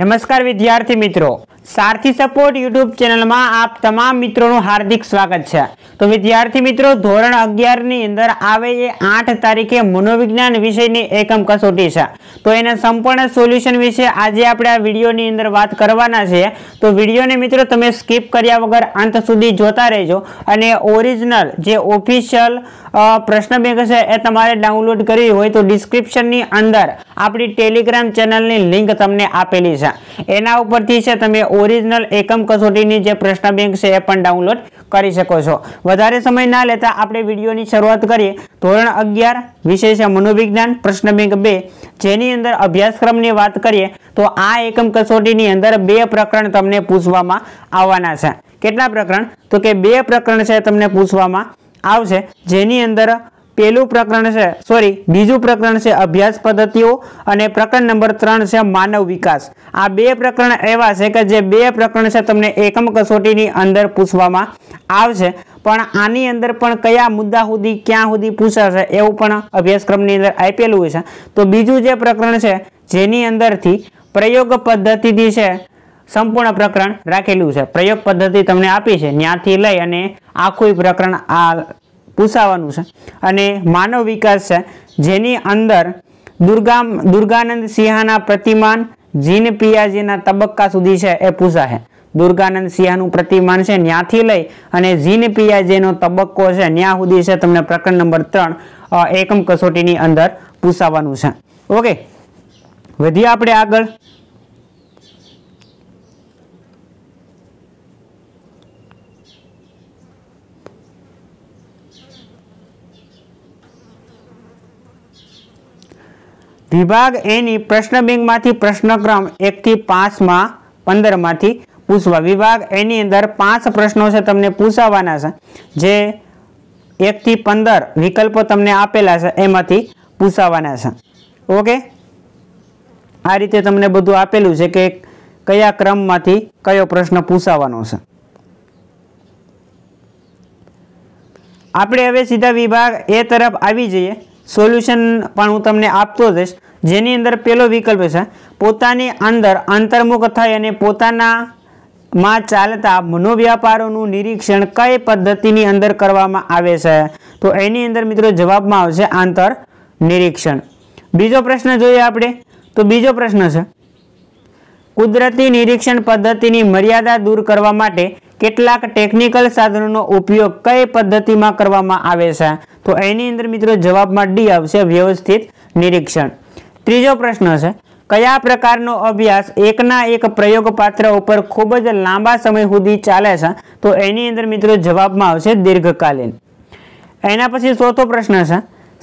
નમસ્કાર વિદ્યાર્થી મિત્રો સારથી સપોર્ટ યુટ્યુબ ચેનલમાં આપ તમામ મિત્રોનું હાર્દિક સ્વાગત છે તો વિદ્યાર્થી મિત્રો ધોરણ અગિયારની અંદર આવે એ આઠ તારીખે મનોવિજ્ઞાન વિષયની એકમ કસોટી છે તો એના સંપૂર્ણ સોલ્યુશન વિશે આજે આપણે આ વિડીયોની અંદર વાત કરવાના છે તો વિડીયોને મિત્રો તમે સ્કીપ કર્યા વગર અંત સુધી જોતા રહેજો અને ઓરિજિનલ જે ઓફિશિયલ પ્રશ્ન બેંક છે એ તમારે ડાઉનલોડ કરવી હોય તો ડિસ્ક્રિપ્શનની અંદર આપણી ટેલિગ્રામ ચેનલની લિંક તમને આપેલી છે એના ઉપરથી છે તમે ઓરિજિનલ એકમ કસોટીની જે પ્રશ્ન બેંક છે એ પણ ડાઉનલોડ કરી શકો છો વધારે સમય ના લેતા આપણે વિડીયોની શરૂઆત કરીએ ધોરણ અગિયાર વિષય છે મનોવિજ્ઞાન પ્રશ્ન બેંક બે જેની અંદર અભ્યાસક્રમની વાત કરીએ તો આ એકમ કસોટીની અંદર બે પ્રકરણ તમને તમને પૂછવામાં આવવાના છે કેટલા પ્રકરણ તો કે બે પ્રકરણ છે તમને પૂછવામાં આવશે જેની અંદર પહેલું પ્રકરણ છે સોરી બીજું પ્રકરણ છે અભ્યાસ પદ્ધતિઓ અને પ્રકરણ નંબર ત્રણ છે માનવ વિકાસ આ બે પ્રકરણ એવા છે કે જે બે પ્રકરણ છે તમને એકમ કસોટીની અંદર પૂછવામાં આવશે પણ આની અંદર પણ કયા મુદ્દા સુધી ક્યાં સુધી પૂછાશે એવું પણ અભ્યાસક્રમની અંદર આપેલું છે તો બીજું જે પ્રકરણ છે જેની અંદરથી પ્રયોગ પદ્ધતિથી છે સંપૂર્ણ પ્રકરણ રાખેલું છે પ્રયોગ પદ્ધતિ તમને આપી છે ત્યાંથી લઈ અને આખું પ્રકરણ આ પૂછાવાનું છે અને માનવ વિકાસ છે જેની અંદર દુર્ગા દુર્ગાનંદ સિંહાના પ્રતિમાન જીન પિયાજીના તબક્કા સુધી છે એ પૂછાશે દુર્ગાનંદ સિંહાનું પ્રતિમાન છે ત્યાંથી લઈ અને જીન પિયાજીનો તબક્કો છે ત્યાં સુધી છે તમને પ્રકરણ નંબર ત્રણ એકમ કસોટીની અંદર પૂછાવાનું છે ઓકે વધીએ આપણે આગળ વિભાગ એની પ્રશ્ન બેંકમાંથી પ્રશ્નક્રમ એકથી પાંચમાં પંદરમાંથી પૂછવા વિભાગ એની અંદર પાંચ પ્રશ્નો છે તમને પૂછાવાના છે જે એકથી પંદર વિકલ્પો તમને આપેલા છે એમાંથી પૂછાવાના છે ઓકે આ રીતે તમને બધું આપેલું છે કે કયા ક્રમમાંથી કયો પ્રશ્ન પૂછાવાનો છે આપણે હવે સીધા વિભાગ એ તરફ આવી જઈએ સોલ્યુશન પણ હું તમને આપતો જઈશ જેની અંદર પહેલો વિકલ્પ છે પોતાની અંદર અંતર્મુખ થઈ અને પોતાનામાં ચાલતા મનોવ્યાપારોનું નિરીક્ષણ કઈ પદ્ધતિની અંદર કરવામાં આવે છે તો એની અંદર મિત્રો જવાબમાં આવશે આંતર નિરીક્ષણ બીજો પ્રશ્ન જોઈએ આપણે તો બીજો પ્રશ્ન છે કુદરતી નિરીક્ષણ પદ્ધતિની મર્યાદા દૂર કરવા માટે કેટલાક ટેકનિકલ સાધનોનો ઉપયોગ કઈ પદ્ધતિમાં કરવામાં આવે છે તો એની અંદર મિત્રો જવાબમાં ડી આવશે વ્યવસ્થિત નિરીક્ષણ ત્રીજો પ્રશ્ન છે કયા પ્રકારનો અભ્યાસ એકના એક પ્રયોગપાત્ર ઉપર ખૂબ જ લાંબા સમય સુધી ચાલે છે તો એની અંદર મિત્રો જવાબમાં આવશે દીર્ઘકાલીન એના પછી ચોથો પ્રશ્ન છે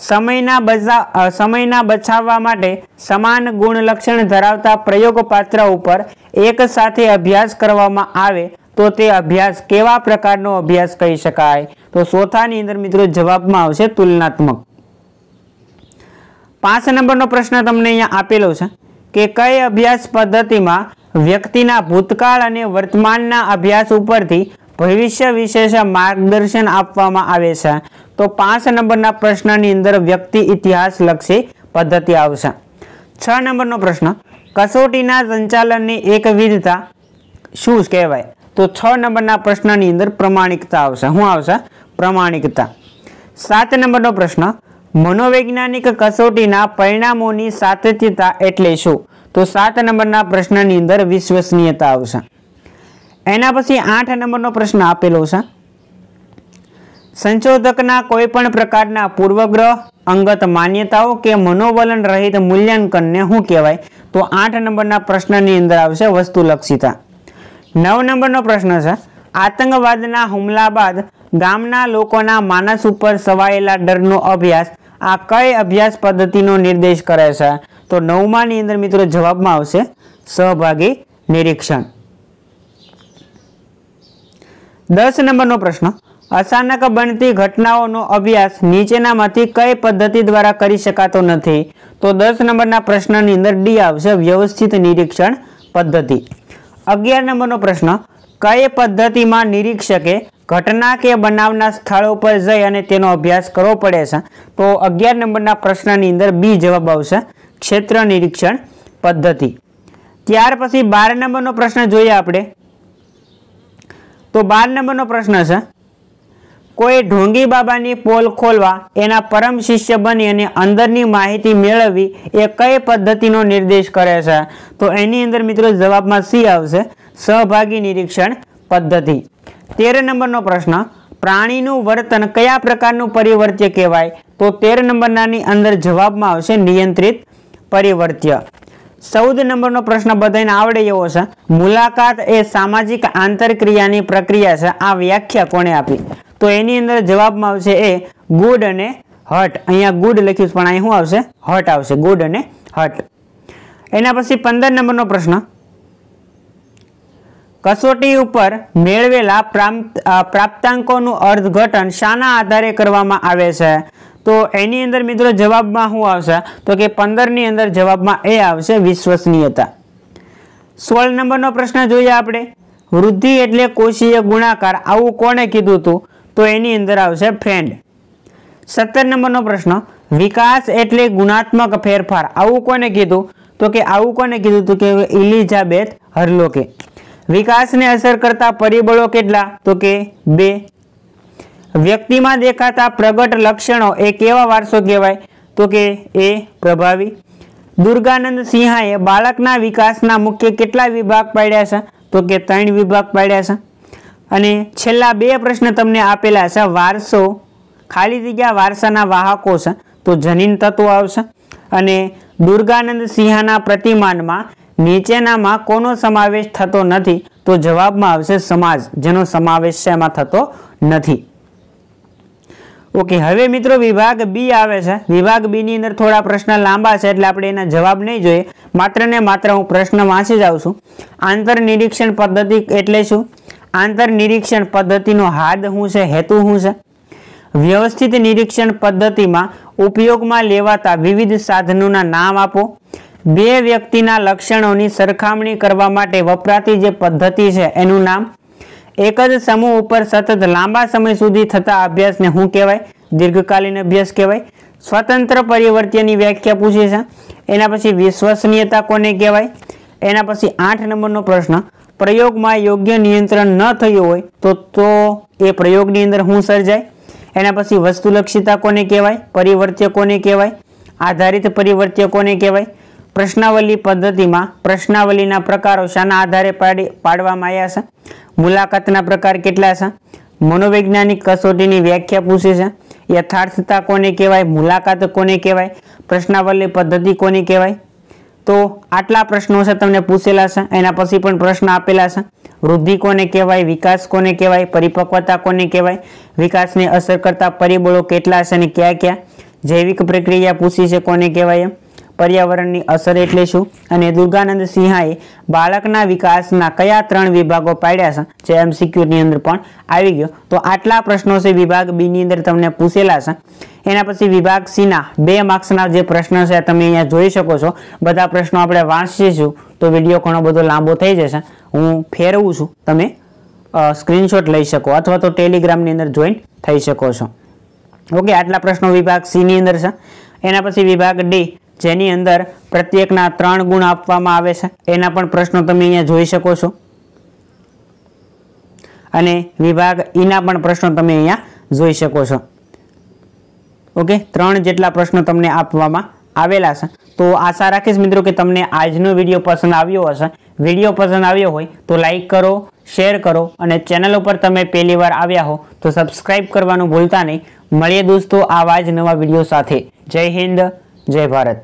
સમયના બચા સમયના બચાવવા માટે સમાન ગુણલક્ષણ ધરાવતા પ્રયોગપાત્ર ઉપર એક સાથે અભ્યાસ કરવામાં આવે તો તે અભ્યાસ કેવા પ્રકારનો અભ્યાસ કહી શકાય તો ચોથાની અંદર મિત્રો જવાબમાં આવશે તુલનાત્મક પાંચ નંબરનો પ્રશ્ન તમને અહીંયા આપેલો છે કે કઈ અભ્યાસ પદ્ધતિમાં વ્યક્તિના ભૂતકાળ અને વર્તમાનના અભ્યાસ ઉપરથી ભવિષ્ય વિશેષ માર્ગદર્શન આપવામાં આવે છે તો પાંચ નંબરના પ્રશ્નની અંદર વ્યક્તિ ઇતિહાસ લક્ષી પદ્ધતિ આવશે છ નંબરનો પ્રશ્ન કસોટીના સંચાલનની એક એકવિધતા શું કહેવાય તો છ નંબરના પ્રશ્નની અંદર પ્રમાણિકતા આવશે શું આવશે પ્રમાણિકતા સાત નંબરનો પ્રશ્ન મનોવૈજ્ઞાનિક કસોટીના પરિણામોની સાતત્યતા એટલે શું તો સાત નંબરના પ્રશ્નની અંદર વિશ્વસનીયતા આવશે એના પછી આઠ નંબરનો પ્રશ્ન આપેલો છે સંશોધકના કોઈ પણ પ્રકારના પૂર્વગ્રહ અંગત માન્યતાઓ કે મનોવલન રહિત મૂલ્યાંકનને શું કહેવાય તો આઠ નંબરના પ્રશ્નની અંદર આવશે વસ્તુલક્ષિતા નવ નંબરનો પ્રશ્ન છે આતંકવાદના હુમલા બાદ ગામના લોકોના માનસ ઉપર સવાયેલા ડરનો અભ્યાસ આ કઈ અભ્યાસ પદ્ધતિનો નિર્દેશ કરે છે તો નવમાની અંદર મિત્રો જવાબમાં આવશે સહભાગી નિરીક્ષણ દસ નંબરનો પ્રશ્ન અચાનક બનતી ઘટનાઓનો અભ્યાસ નીચેનામાંથી કઈ પદ્ધતિ દ્વારા કરી શકાતો નથી તો દસ નંબરના પ્રશ્નની અંદર ડી આવશે વ્યવસ્થિત નિરીક્ષણ પદ્ધતિ અગિયાર નંબરનો પ્રશ્ન કઈ પદ્ધતિમાં નિરીક્ષકે ઘટના કે બનાવના સ્થળો ઉપર જઈ અને તેનો અભ્યાસ કરવો પડે છે તો અગિયાર નંબરના પ્રશ્નની અંદર બી જવાબ આવશે ક્ષેત્ર નિરીક્ષણ પદ્ધતિ ત્યાર પછી બાર નંબરનો પ્રશ્ન જોઈએ આપણે તો બાર નંબરનો પ્રશ્ન છે કોઈ ઢોંગી બાબાની પોલ ખોલવા એના પરમ શિષ્ય બની અને અંદરની માહિતી મેળવવી એ કઈ પદ્ધતિનો નિર્દેશ કરે છે તો એની અંદર મિત્રો જવાબમાં સી આવશે સહભાગી નિરીક્ષણ પદ્ધતિ તેર નંબરનો પ્રશ્ન પ્રાણીનું વર્તન કયા પ્રકારનું પરિવર્ત્ય કહેવાય તો તેર નંબરનાની અંદર જવાબમાં આવશે નિયંત્રિત પરિવર્ત્ય ચૌદ નંબરનો પ્રશ્ન બધાને આવડે એવો છે મુલાકાત એ સામાજિક આંતરક્રિયાની પ્રક્રિયા છે આ વ્યાખ્યા કોણે આપી તો એની અંદર જવાબમાં આવશે એ ગુડ અને હટ અહીંયા ગુડ લખ્યું પણ અહીં શું આવશે હટ આવશે ગુડ અને હટ એના પછી પંદર નંબરનો પ્રશ્ન કસોટી ઉપર મેળવેલા પ્રાપ્તાંકોનું અર્થઘટન શાના આધારે કરવામાં આવે છે તો એની અંદર મિત્રો જવાબમાં શું આવશે તો કે પંદર ની અંદર જવાબમાં એ આવશે વિશ્વસનીયતા સોળ નંબરનો પ્રશ્ન જોઈએ આપણે વૃદ્ધિ એટલે કોષીય ગુણાકાર આવું કોને કીધું હતું તો એની અંદર આવશે ફ્રેન્ડ સત્તર નંબરનો પ્રશ્ન વિકાસ એટલે ગુણાત્મક ફેરફાર આવું કોને કીધું તો કે આવું કોને કીધું તો કે ઇલિઝાબેથ હર્લોકે વિકાસને અસર કરતા પરિબળો કેટલા તો કે બે વ્યક્તિમાં દેખાતા પ્રગટ લક્ષણો એ કેવા વારસો કહેવાય તો કે એ પ્રભાવી દુર્ગાનંદ સિંહાએ બાળકના વિકાસના મુખ્ય કેટલા વિભાગ પાડ્યા છે તો કે ત્રણ વિભાગ પાડ્યા છે અને છેલ્લા બે પ્રશ્ન તમને આપેલા છે વારસો ખાલી જગ્યા વારસાના વાહકો છે તો જનીન તત્વ આવશે અને દુર્ગાનંદ સિંહાના પ્રતિમાનમાં નીચેનામાં કોનો સમાવેશ થતો નથી તો જવાબમાં આવશે સમાજ જેનો સમાવેશ છે એમાં થતો નથી ઓકે હવે મિત્રો વિભાગ બી આવે છે વિભાગ બી ની અંદર થોડા પ્રશ્ન લાંબા છે એટલે આપણે એના જવાબ નહીં જોઈએ માત્ર ને માત્ર હું પ્રશ્ન વાંચી જ આવું છું આંતર નિરીક્ષણ પદ્ધતિ એટલે શું આંતર નિરીક્ષણ પદ્ધતિનો હાદ શું છે હેતુ શું છે વ્યવસ્થિત નિરીક્ષણ પદ્ધતિમાં ઉપયોગમાં લેવાતા વિવિધ સાધનોના નામ આપો બે વ્યક્તિના લક્ષણોની સરખામણી કરવા માટે વપરાતી જે પદ્ધતિ છે એનું નામ એક જ સમૂહ ઉપર સતત લાંબા સમય સુધી થતા અભ્યાસને શું કહેવાય દીર્ઘકાલીન અભ્યાસ કહેવાય સ્વતંત્ર પરિવર્ત્યની વ્યાખ્યા પૂછી છે એના પછી વિશ્વસનીયતા કોને કહેવાય એના પછી આઠ નંબરનો પ્રશ્ન પ્રયોગમાં યોગ્ય નિયંત્રણ ન થયું હોય તો તો એ પ્રયોગની અંદર શું સર્જાય એના પછી વસ્તુલક્ષિતા કોને કહેવાય પરિવર્ત્ય કોને કહેવાય આધારિત પરિવર્ત્ય કોને કહેવાય પ્રશ્નાવલી પદ્ધતિમાં પ્રશ્નાવલીના પ્રકારો શાના આધારે પાડવામાં આવ્યા છે મુલાકાતના પ્રકાર કેટલા છે મનોવૈજ્ઞાનિક કસોટીની વ્યાખ્યા પૂછે છે યથાર્થતા કોને કહેવાય મુલાકાત કોને કહેવાય પ્રશ્નાવલી પદ્ધતિ કોને કહેવાય તો આટલા પ્રશ્નો છે તમને પૂછેલા છે એના પછી પણ પ્રશ્ન આપેલા છે વૃદ્ધિ કોને કહેવાય વિકાસ કોને કહેવાય પરિપક્વતા કોને કહેવાય વિકાસને અસર કરતા પરિબળો કેટલા છે અને કયા કયા જૈવિક પ્રક્રિયા પૂછી છે કોને કહેવાય એમ પર્યાવરણની અસર એટલે શું અને દુર્ગાનંદ સિંહાએ બાળકના વિકાસના કયા ત્રણ વિભાગો પાડ્યા છે જે એમસીક્યુની અંદર પણ આવી ગયો તો આટલા પ્રશ્નો છે વિભાગ બીની અંદર તમને પૂછેલા છે એના પછી વિભાગ સીના બે માર્ક્સના જે પ્રશ્ન છે તમે અહીંયા જોઈ શકો છો બધા પ્રશ્નો આપણે વાંચીશું તો વિડીયો ઘણો બધો લાંબો થઈ જશે હું ફેરવું છું તમે સ્ક્રીનશોટ લઈ શકો અથવા તો ટેલિગ્રામની અંદર જોઈન થઈ શકો છો ઓકે આટલા પ્રશ્નો વિભાગ સીની અંદર છે એના પછી વિભાગ ડી જેની અંદર પ્રત્યેકના ત્રણ ગુણ આપવામાં આવે છે એના પણ પ્રશ્નો તમે અહીંયા જોઈ શકો છો અને વિભાગ ઈના પણ પ્રશ્નો તમે અહીંયા જોઈ શકો છો ઓકે ત્રણ જેટલા પ્રશ્નો તમને આપવામાં આવેલા છે તો આશા રાખીશ મિત્રો કે તમને આજનો વિડીયો પસંદ આવ્યો હશે વિડીયો પસંદ આવ્યો હોય તો લાઇક કરો શેર કરો અને ચેનલ ઉપર તમે પહેલી વાર આવ્યા હો તો સબસ્ક્રાઇબ કરવાનું ભૂલતા નહીં મળીએ દોસ્તો આવા જ નવા વિડીયો સાથે જય હિન્દ જય ભારત